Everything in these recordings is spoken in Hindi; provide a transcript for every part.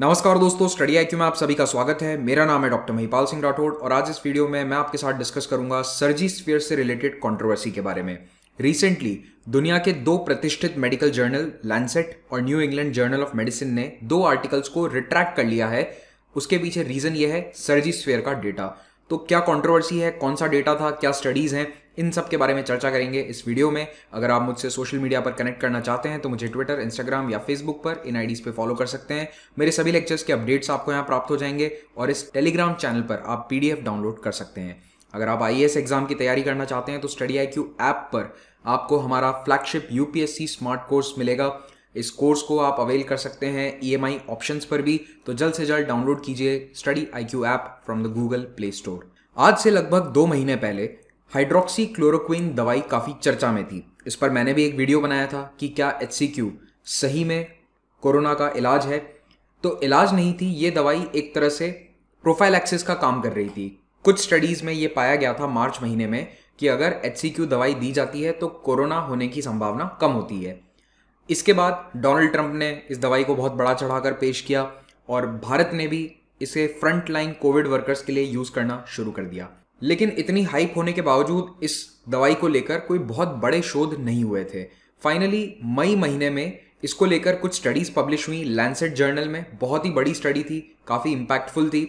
नमस्कार दोस्तों स्टडी आई में आप सभी का स्वागत है मेरा नाम है डॉक्टर महिपाल सिंह राठौड़ और आज इस वीडियो में मैं आपके साथ डिस्कस करूंगा सर्जी स्फीयर से रिलेटेड कंट्रोवर्सी के बारे में रिसेंटली दुनिया के दो प्रतिष्ठित मेडिकल जर्नल लैंसेट और New England journal of medicine ने दो आर्टिकल्स को रिट्रैक्ट कर लिया है उसके पीछे रीजन ये है सर्जी स्फीयर का डेटा तो क्या कंट्रोवर्सी है कौन सा डेटा था क्या स्टडीज हैं इन सब के बारे में चर्चा करेंगे इस वीडियो में अगर आप मुझसे सोशल मीडिया पर कनेक्ट करना चाहते हैं तो मुझे ट्विटर इंस्टाग्राम या फेसबुक पर इन आईडीज़ पे फॉलो कर सकते हैं मेरे सभी लेक्चर्स के अपडेट्स आपको यहाँ प्राप्त हो जाएंगे और इस टेलीग्राम चैनल पर आप पीडीएफ डाउनलोड कर सकते हैं अगर आप आई एग्जाम की तैयारी करना चाहते हैं तो स्टडी आई क्यू ऐप पर आपको हमारा फ्लैगशिप यूपीएससी स्मार्ट कोर्स मिलेगा इस कोर्स को आप अवेल कर सकते हैं ई एम आई ऑप्शंस पर भी तो जल्द से जल्द डाउनलोड कीजिए study I Q app from the Google play store आज से लगभग दो महीने पहले हाइड्रोक्सी क्लोरोक्विन दवाई काफ़ी चर्चा में थी इस पर मैंने भी एक वीडियो बनाया था कि क्या एच सही में कोरोना का इलाज है तो इलाज नहीं थी ये दवाई एक तरह से प्रोफाइल एक्सेस का काम कर रही थी कुछ स्टडीज़ में ये पाया गया था मार्च महीने में कि अगर एच दवाई दी जाती है तो कोरोना होने की संभावना कम होती है इसके बाद डोनाल्ड ट्रंप ने इस दवाई को बहुत बड़ा चढ़ाकर पेश किया और भारत ने भी इसे फ्रंट लाइन कोविड वर्कर्स के लिए यूज़ करना शुरू कर दिया लेकिन इतनी हाइप होने के बावजूद इस दवाई को लेकर कोई बहुत बड़े शोध नहीं हुए थे फाइनली मई महीने में इसको लेकर कुछ स्टडीज़ पब्लिश हुई लैंसेट जर्नल में बहुत ही बड़ी स्टडी थी काफ़ी इम्पैक्टफुल थी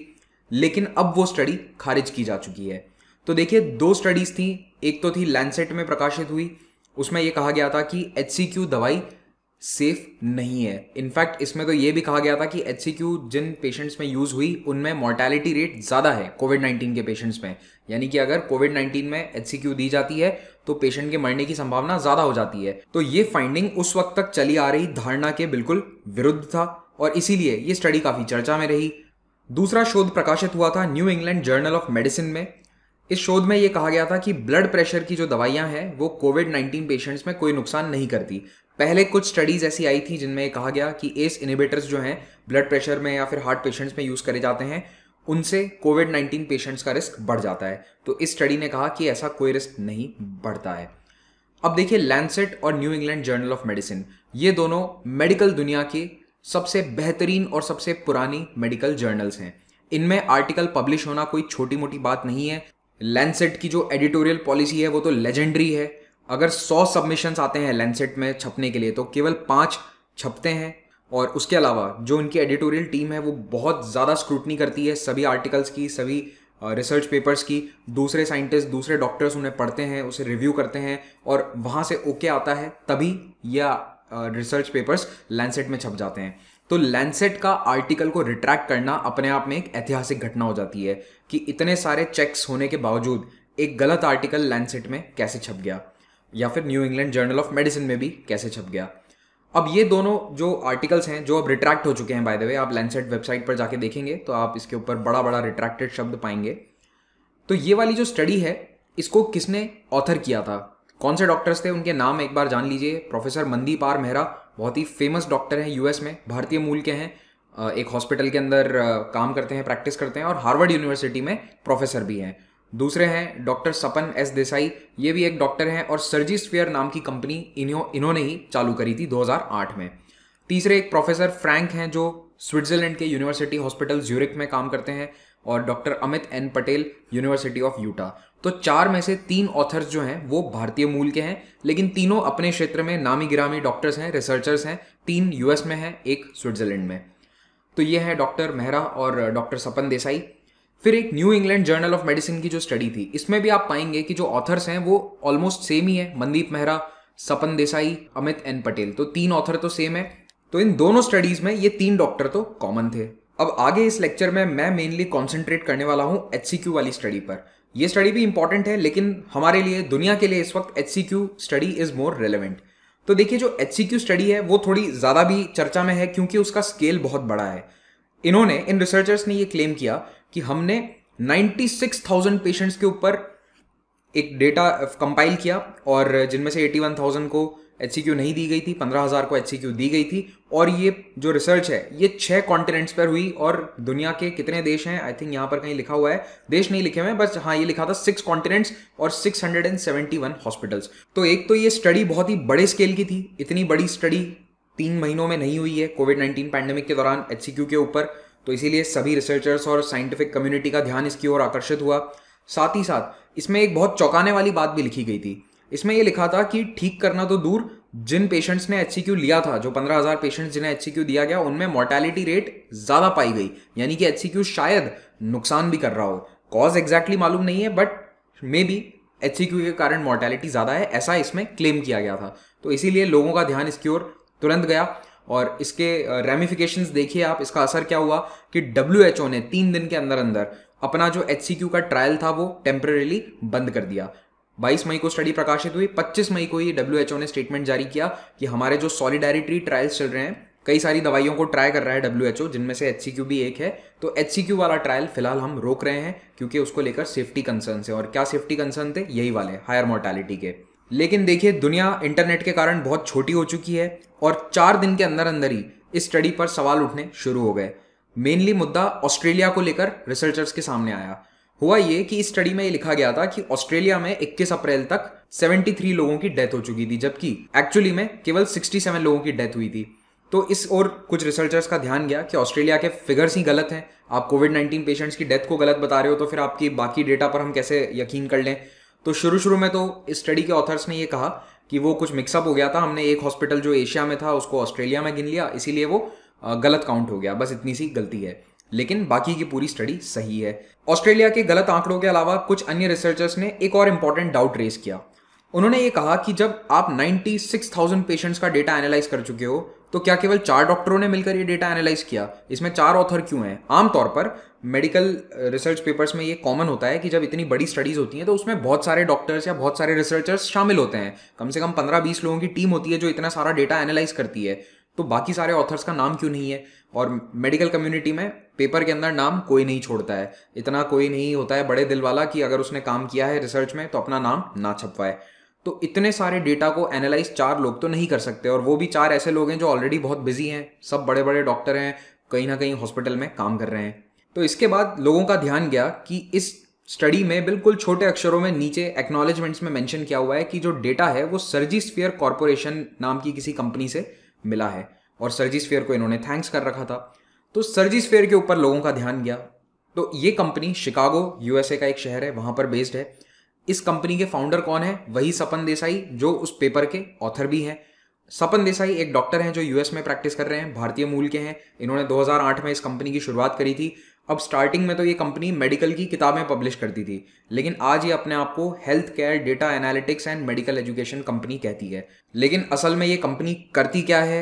लेकिन अब वो स्टडी खारिज की जा चुकी है तो देखिए दो स्टडीज़ थी एक तो थी लैंसेट में प्रकाशित हुई उसमें यह कहा गया था कि एच दवाई सेफ नहीं है इनफैक्ट इसमें तो ये भी कहा गया था कि एच जिन पेशेंट्स में यूज़ हुई उनमें मोर्टैलिटी रेट ज़्यादा है कोविड नाइन्टीन के पेशेंट्स में यानी कि अगर कोविड नाइन्टीन में एच दी जाती है तो पेशेंट के मरने की संभावना ज़्यादा हो जाती है तो ये फाइंडिंग उस वक्त तक चली आ रही धारणा के बिल्कुल विरुद्ध था और इसीलिए ये स्टडी काफ़ी चर्चा में रही दूसरा शोध प्रकाशित हुआ था New England journal of medicine में इस शोध में यह कहा गया था कि ब्लड प्रेशर की जो दवाइयां हैं वो कोविड 19 पेशेंट्स में कोई नुकसान नहीं करती पहले कुछ स्टडीज़ ऐसी आई थी जिनमें कहा गया कि एस इनिबेटर्स जो हैं ब्लड प्रेशर में या फिर हार्ट पेशेंट्स में यूज़ करे जाते हैं उनसे कोविड नाइन्टीन पेशेंट्स का रिस्क बढ़ जाता है तो इस स्टडी ने कहा कि ऐसा कोई रिस्क नहीं बढ़ता है अब देखिए लैंसेट और New England journal of medicine ये दोनों मेडिकल दुनिया के सबसे बेहतरीन और सबसे पुरानी मेडिकल जर्नल्स हैं इनमें आर्टिकल पब्लिश होना कोई छोटी मोटी बात नहीं है लैंसेट की जो एडिटोरियल पॉलिसी है वो तो लेजेंडरी है अगर 100 सबमिशंस आते हैं लेंसेट में छपने के लिए तो केवल पाँच छपते हैं और उसके अलावा जो इनकी एडिटोरियल टीम है वो बहुत ज़्यादा स्क्रूटनी करती है सभी आर्टिकल्स की सभी रिसर्च पेपर्स की दूसरे साइंटिस्ट दूसरे डॉक्टर्स उन्हें पढ़ते हैं उसे रिव्यू करते हैं और वहाँ से ओके आता है तभी यह रिसर्च पेपर्स लैंडसेट में छप जाते हैं तो लैंडसेट का आर्टिकल को रिट्रैक्ट करना अपने आप में एक ऐतिहासिक घटना हो जाती है कि इतने सारे चेक्स होने के बावजूद एक गलत आर्टिकल लैंडसेट में कैसे छप गया या फिर New England journal of medicine में भी कैसे छप गया अब ये दोनों जो आर्टिकल्स हैं जो अब रिट्रैक्ट हो चुके हैं बाय द वे आप लैंडसेट वेबसाइट पर जाके देखेंगे तो आप इसके ऊपर बड़ा बड़ा रिट्रैक्टेड शब्द पाएंगे तो ये वाली जो स्टडी है इसको किसने ऑथर किया था कौन से डॉक्टर्स थे उनके नाम एक बार जान लीजिए प्रोफेसर मंदीप आर मेहरा बहुत ही फेमस डॉक्टर हैं यूएस में भारतीय मूल के हैं एक हॉस्पिटल के अंदर काम करते हैं प्रैक्टिस करते हैं और हार्वर्ड यूनिवर्सिटी में प्रोफेसर भी हैं दूसरे हैं डॉक्टर सपन एस देसाई ये भी एक डॉक्टर हैं और सर्जी स्फेयर नाम की कंपनी इन्हों इन्होंने ही चालू करी थी 2008 में तीसरे एक प्रोफेसर फ्रैंक हैं जो स्विट्जरलैंड के यूनिवर्सिटी हॉस्पिटल ज्यूरिक में काम करते हैं और doctor Amit N Patel university of Utah तो चार में से तीन ऑथर्स जो हैं वो भारतीय मूल के हैं लेकिन तीनों अपने क्षेत्र में नामी गिरामी डॉक्टर्स हैं रिसर्चर्स हैं तीन यूएस में हैं एक स्विट्जरलैंड में तो ये हैं डॉक्टर मेहरा और डॉक्टर सपन देसाई फिर एक New England journal of medicine की जो स्टडी थी इसमें भी आप पाएंगे कि जो ऑथर्स हैं वो ऑलमोस्ट सेम ही है मनदीप मेहरा सपन देसाई अमित एन पटेल तो तीन ऑथर तो सेम है तो इन दोनों स्टडीज में ये तीन डॉक्टर तो कॉमन थे अब आगे इस लेक्चर में मैं मेनली कॉन्सेंट्रेट करने वाला हूँ एच वाली स्टडी पर ये स्टडी भी इंपॉर्टेंट है लेकिन हमारे लिए दुनिया के लिए इस वक्त H study is more relevant तो देखिए जो एच स्टडी है वो थोड़ी ज़्यादा भी चर्चा में है क्योंकि उसका स्केल बहुत बड़ा है इन्होंने इन रिसर्चर्स ने ये क्लेम किया कि हमने 96,000 पेशेंट्स के ऊपर एक डेटा कंपाइल uh, किया और जिनमें से 81,000 को एच नहीं दी गई थी 15,000 को एच दी गई थी और ये जो रिसर्च है ये छह कॉन्टिनेंट्स पर हुई और दुनिया के कितने देश हैं आई थिंक यहाँ पर कहीं लिखा हुआ है देश नहीं लिखे हुए बस हाँ ये लिखा था सिक्स कॉन्टिनेंट्स और 671 हॉस्पिटल्स तो एक तो ये स्टडी बहुत ही बड़े स्केल की थी इतनी बड़ी स्टडी तीन महीनों में नहीं हुई है कोविड नाइन्टीन पैंडेमिक के दौरान एच के ऊपर तो इसीलिए सभी रिसर्चर्स और साइंटिफिक कम्युनिटी का ध्यान इसकी ओर आकर्षित हुआ साथ ही साथ इसमें एक बहुत चौंकाने वाली बात भी लिखी गई थी इसमें यह लिखा था कि ठीक करना तो दूर जिन पेशेंट्स ने एच लिया था जो पंद्रह हजार पेशेंट्स जिन्हें एच दिया गया उनमें मोर्टेलिटी रेट ज़्यादा पाई गई यानी कि एच शायद नुकसान भी कर रहा हो कॉज एग्जैक्टली मालूम नहीं है बट मे बी एच के कारण मोर्टेलिटी ज़्यादा है ऐसा इसमें क्लेम किया गया था तो इसीलिए लोगों का ध्यान इसकी ओर तुरंत गया और इसके रेमिफिकेशन देखिए आप इसका असर क्या हुआ कि डब्ल्यू ने तीन दिन के अंदर अंदर अपना जो एच का ट्रायल था वो टेम्परेली बंद कर दिया 22 मई को स्टडी प्रकाशित हुई 25 मई को ही डब्ल्यू ने स्टेटमेंट जारी किया कि हमारे जो सॉलिडारिटी ट्रायल्स चल रहे हैं कई सारी दवाइयों को ट्राई कर रहा है डब्ल्यू जिनमें से एच भी एक है तो एच वाला ट्रायल फिलहाल हम रोक रहे हैं क्योंकि उसको लेकर सेफ्टी कंसर्न है और क्या सेफ्टी कंसर्न थे यही वाले हायर मोर्टेलिटी के लेकिन देखिए दुनिया इंटरनेट के कारण बहुत छोटी हो चुकी है और चार दिन के अंदर अंदर ही इस स्टडी पर सवाल उठने शुरू हो गए मेनली मुद्दा ऑस्ट्रेलिया को लेकर रिसर्चर्स के सामने आया हुआ ये कि इस स्टडी में ये लिखा गया था कि ऑस्ट्रेलिया में 21 अप्रैल तक 73 लोगों की डेथ हो चुकी थी जबकि एक्चुअली में केवल 67 लोगों की डेथ हुई थी तो इस और कुछ रिसर्चर्स का ध्यान गया कि ऑस्ट्रेलिया के फिगर्स ही गलत हैं आप कोविड 19 पेशेंट्स की डेथ को गलत बता रहे हो तो फिर आपकी बाकी डेटा पर हम कैसे यकीन कर लें तो शुरू शुरू में तो इस स्टडी के ऑथर्स ने ये कहा कि वो कुछ मिक्सअप हो गया था हमने एक हॉस्पिटल जो एशिया में था उसको ऑस्ट्रेलिया में गिन लिया इसीलिए वो गलत काउंट हो गया बस इतनी सी गलती है लेकिन बाकी की पूरी स्टडी सही है ऑस्ट्रेलिया के गलत आंकड़ों के अलावा कुछ अन्य रिसर्चर्स ने एक और इंपॉर्टेंट डाउट रेस किया उन्होंने ये कहा कि जब आप 96,000 पेशेंट्स का डेटा एनालाइज कर चुके हो तो क्या केवल चार डॉक्टरों ने मिलकर ये डेटा एनालाइज किया इसमें चार ऑथर क्यों हैं आमतौर पर मेडिकल रिसर्च पेपर्स में ये कॉमन होता है कि जब इतनी बड़ी स्टडीज़ होती हैं तो उसमें बहुत सारे डॉक्टर्स या बहुत सारे रिसर्चर्स शामिल होते हैं कम से कम पंद्रह बीस लोगों की टीम होती है जो इतना सारा डेटा एनालाइज करती है तो बाकी सारे ऑथर्स का नाम क्यों नहीं है और मेडिकल कम्युनिटी में पेपर के अंदर नाम कोई नहीं छोड़ता है इतना कोई नहीं होता है बड़े दिल वाला कि अगर उसने काम किया है रिसर्च में तो अपना नाम ना छपवाए तो इतने सारे डेटा को एनालाइज चार लोग तो नहीं कर सकते और वो भी चार ऐसे लोग हैं जो ऑलरेडी बहुत बिजी हैं सब बड़े बड़े डॉक्टर हैं कहीं ना कहीं हॉस्पिटल में काम कर रहे हैं तो इसके बाद लोगों का ध्यान गया कि इस स्टडी में बिल्कुल छोटे अक्षरों में नीचे एक्नॉलेजमेंट्स में मेंशन किया हुआ है कि जो डेटा है वो सर्जी स्फियर कॉरपोरेशन नाम की किसी कंपनी से मिला है और सर्जी स्फियर को इन्होंने थैंक्स कर रखा था तो सर्जी स्फेयर के ऊपर लोगों का ध्यान गया तो ये कंपनी शिकागो यूएसए का एक शहर है वहां पर बेस्ड है इस कंपनी के फाउंडर कौन है वही सपन देसाई जो उस पेपर के ऑथर भी हैं सपन देसाई एक डॉक्टर हैं जो यूएस में प्रैक्टिस कर रहे हैं भारतीय मूल के हैं इन्होंने 2008 में इस कंपनी की शुरुआत करी थी अब स्टार्टिंग में तो ये कंपनी मेडिकल की किताबें पब्लिश करती थी लेकिन आज ये अपने आप को health care data analytics and medical education company कहती है लेकिन असल में ये कंपनी करती क्या है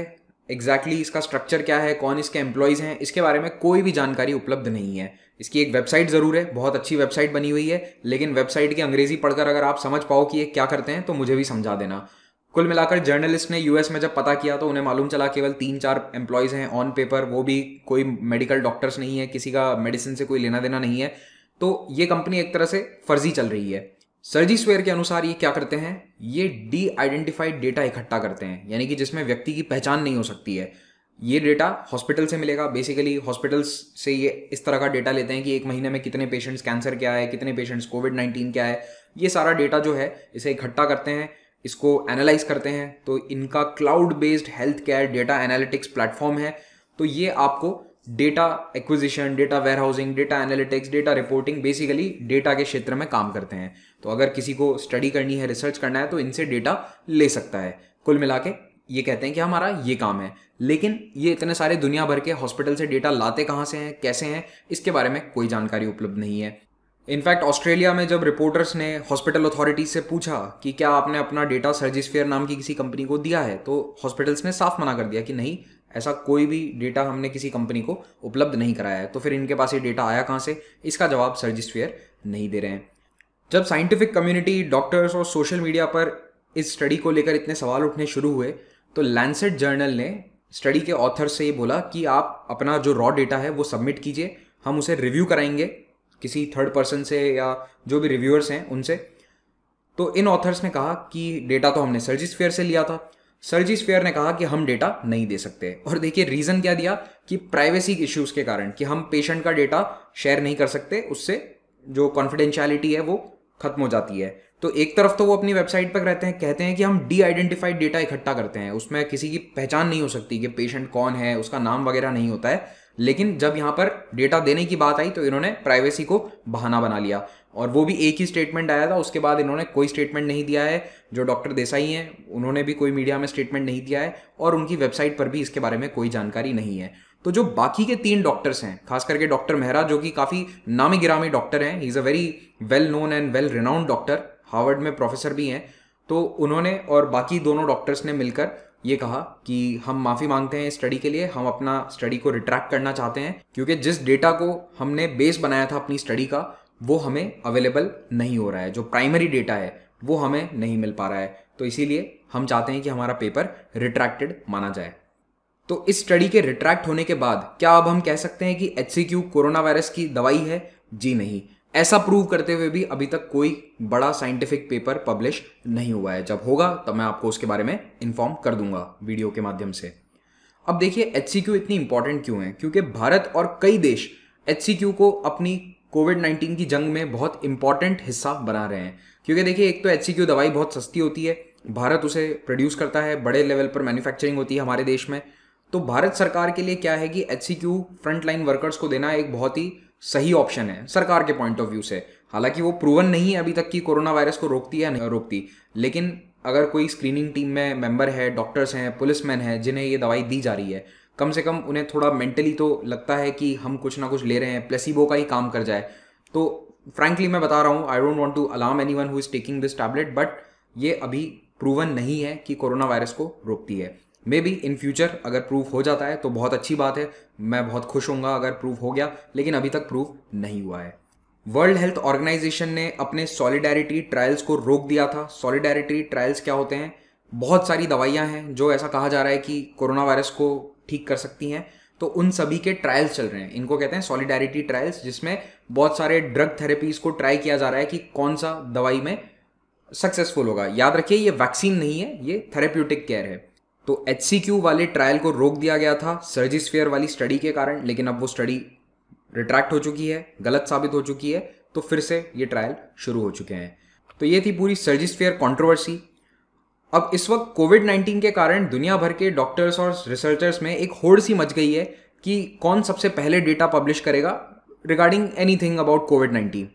एग्जैक्टली exactly इसका स्ट्रक्चर क्या है कौन इसके एम्प्लॉयज़ हैं इसके बारे में कोई भी जानकारी उपलब्ध नहीं है इसकी एक वेबसाइट ज़रूर है बहुत अच्छी वेबसाइट बनी हुई है लेकिन वेबसाइट की अंग्रेज़ी पढ़कर अगर आप समझ पाओ कि ये क्या करते हैं तो मुझे भी समझा देना कुल मिलाकर जर्नलिस्ट ने यूएस में जब पता किया तो उन्हें मालूम चला केवल तीन चार एम्प्लॉयज़ हैं ऑन पेपर वो भी कोई मेडिकल डॉक्टर्स नहीं है किसी का मेडिसिन से कोई लेना देना नहीं है तो ये कंपनी एक तरह से फर्जी चल रही है सर्जी स्वेयर के अनुसार ये क्या करते हैं ये डी आइडेंटिफाइड डेटा इकट्ठा करते हैं यानी कि जिसमें व्यक्ति की पहचान नहीं हो सकती है ये डेटा हॉस्पिटल से मिलेगा बेसिकली हॉस्पिटल्स से ये इस तरह का डेटा लेते हैं कि एक महीने में कितने पेशेंट्स कैंसर क्या है कितने पेशेंट्स कोविड नाइन्टीन क्या है ये सारा डेटा जो है इसे इकट्ठा करते हैं इसको एनालाइज करते हैं तो इनका cloud based health care data analytics platform है तो ये आपको data acquisition data warehousing data analytics data reporting basically data के क्षेत्र में काम करते हैं तो अगर किसी को स्टडी करनी है रिसर्च करना है तो इनसे डेटा ले सकता है कुल मिला के ये कहते हैं कि हमारा ये काम है लेकिन ये इतने सारे दुनिया भर के हॉस्पिटल से डेटा लाते कहाँ से हैं कैसे हैं इसके बारे में कोई जानकारी उपलब्ध नहीं है इनफैक्ट ऑस्ट्रेलिया में जब रिपोर्टर्स ने हॉस्पिटल अथॉरिटीज से पूछा कि क्या आपने अपना डेटा सर्जिस्फेयर नाम की किसी कंपनी को दिया है तो हॉस्पिटल्स ने साफ मना कर दिया कि नहीं ऐसा कोई भी डेटा हमने किसी कंपनी को उपलब्ध नहीं कराया है तो फिर इनके पास ये डेटा आया कहाँ से इसका जवाब सर्जिस्फेयर नहीं दे रहे हैं जब साइंटिफिक कम्युनिटी डॉक्टर्स और सोशल मीडिया पर इस स्टडी को लेकर इतने सवाल उठने शुरू हुए तो लैंसेट जर्नल ने स्टडी के ऑथर से ये बोला कि आप अपना जो रॉ डेटा है वो सबमिट कीजिए हम उसे रिव्यू कराएंगे किसी थर्ड पर्सन से या जो भी रिव्यूअर्स हैं उनसे तो इन ऑथर्स ने कहा कि डेटा तो हमने सर्जिस फेयर से लिया था सर्जिस फेयर ने कहा कि हम डेटा नहीं दे सकते और देखिए रीज़न क्या दिया कि प्राइवेसी इश्यूज़ के कारण कि हम पेशेंट का डेटा शेयर नहीं कर सकते उससे जो कॉन्फिडेंशियलिटी है वो खत्म हो जाती है तो एक तरफ तो वो अपनी वेबसाइट पर रहते हैं कहते हैं कि हम डी आइडेंटिफाइड डेटा इकट्ठा करते हैं उसमें किसी की पहचान नहीं हो सकती कि पेशेंट कौन है उसका नाम वगैरह नहीं होता है लेकिन जब यहाँ पर डेटा देने की बात आई तो इन्होंने प्राइवेसी को बहाना बना लिया और वो भी एक ही स्टेटमेंट आया था उसके बाद इन्होंने कोई स्टेटमेंट नहीं दिया है जो डॉक्टर देसाई हैं उन्होंने भी कोई मीडिया में स्टेटमेंट नहीं दिया है और उनकी वेबसाइट पर भी इसके बारे में कोई जानकारी नहीं है तो जो बाकी के तीन डॉक्टर्स हैं खास करके डॉक्टर मेहरा जो कि काफ़ी नामी गिरामी डॉक्टर हैं he is a very well known and well renowned doctor Harvard में प्रोफेसर भी हैं तो उन्होंने और बाकी दोनों डॉक्टर्स ने मिलकर ये कहा कि हम माफ़ी मांगते हैं स्टडी के लिए हम अपना स्टडी को रिट्रैक्ट करना चाहते हैं क्योंकि जिस डेटा को हमने बेस बनाया था अपनी स्टडी का वो हमें अवेलेबल नहीं हो रहा है जो प्राइमरी डेटा है वो हमें नहीं मिल पा रहा है तो इसीलिए हम चाहते हैं कि हमारा पेपर रिट्रैक्टेड माना जाए तो इस स्टडी के रिट्रैक्ट होने के बाद क्या अब हम कह सकते हैं कि एच कोरोना वायरस की दवाई है जी नहीं ऐसा प्रूव करते हुए भी अभी तक कोई बड़ा साइंटिफिक पेपर पब्लिश नहीं हुआ है जब होगा तब मैं आपको उसके बारे में इन्फॉर्म कर दूंगा वीडियो के माध्यम से अब देखिए एच इतनी इंपॉर्टेंट क्यों है क्योंकि भारत और कई देश एच को अपनी कोविड 19 की जंग में बहुत इंपॉर्टेंट हिस्सा बना रहे हैं क्योंकि देखिए एक तो एच दवाई बहुत सस्ती होती है भारत उसे प्रोड्यूस करता है बड़े लेवल पर मैन्युफैक्चरिंग होती है हमारे देश में तो भारत सरकार के लिए क्या है कि एच फ्रंटलाइन वर्कर्स को देना एक बहुत ही सही ऑप्शन है सरकार के पॉइंट ऑफ व्यू से हालांकि वो प्रूवन नहीं है अभी तक कि कोरोना वायरस को रोकती है नहीं रोकती लेकिन अगर कोई स्क्रीनिंग टीम में मेंबर है डॉक्टर्स हैं पुलिसमैन हैं जिन्हें ये दवाई दी जा रही है कम से कम उन्हें थोड़ा मेंटली तो लगता है कि हम कुछ ना कुछ ले रहे हैं प्लेसिबो का ही काम कर जाए तो फ्रैंकली मैं बता रहा हूँ I don't want to alarm anyone who is taking this tablet but ये अभी प्रूवन नहीं है कि कोरोना वायरस को रोकती है मे बी इन फ्यूचर अगर प्रूफ हो जाता है तो बहुत अच्छी बात है मैं बहुत खुश हूँ अगर प्रूफ हो गया लेकिन अभी तक प्रूफ नहीं हुआ है वर्ल्ड हेल्थ ऑर्गेनाइजेशन ने अपने सॉलिडेरिटी ट्रायल्स को रोक दिया था सॉलिडेरिटी ट्रायल्स क्या होते हैं बहुत सारी दवाइयाँ हैं जो ऐसा कहा जा रहा है कि कोरोना वायरस को ठीक कर सकती हैं तो उन सभी के ट्रायल्स चल रहे हैं इनको कहते हैं सॉलिडारिटी ट्रायल्स जिसमें बहुत सारे ड्रग थेरेपीज को ट्राई किया जा रहा है कि कौन सा दवाई में सक्सेसफुल होगा याद रखिए ये वैक्सीन नहीं है ये थेरेप्यूटिक केयर है तो एच वाले ट्रायल को रोक दिया गया था सर्जिस फेयर वाली स्टडी के कारण लेकिन अब वो स्टडी रिट्रैक्ट हो चुकी है गलत साबित हो चुकी है तो फिर से ये ट्रायल शुरू हो चुके हैं तो ये थी पूरी सर्जिस फेयर कॉन्ट्रोवर्सी अब इस वक्त कोविड नाइन्टीन के कारण दुनिया भर के डॉक्टर्स और रिसर्चर्स में एक होड़ सी मच गई है कि कौन सबसे पहले डेटा पब्लिश करेगा regarding anything about COVID nineteen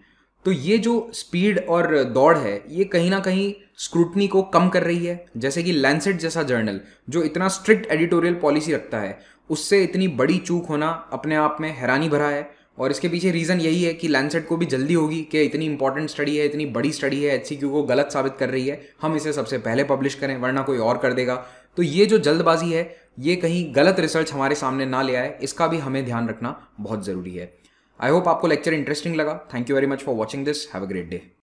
तो ये जो स्पीड और दौड़ है ये कहीं ना कहीं स्क्रूटनी को कम कर रही है जैसे कि लैंसेट जैसा जर्नल जो इतना स्ट्रिक्ट एडिटोरियल पॉलिसी रखता है उससे इतनी बड़ी चूक होना अपने आप में हैरानी भरा है और इसके पीछे रीज़न यही है कि लैंसेट को भी जल्दी होगी कि इतनी इंपॉर्टेंट स्टडी है इतनी बड़ी स्टडी है एच को गलत साबित कर रही है हम इसे सबसे पहले पब्लिश करें वरना कोई और कर देगा तो ये जो जल्दबाजी है ये कहीं गलत रिसर्च हमारे सामने ना ले आए इसका भी हमें ध्यान रखना बहुत ज़रूरी है आई होप आपको लेक्चर इंटरेस्टिंग लगा thank you very much for watching this have a great day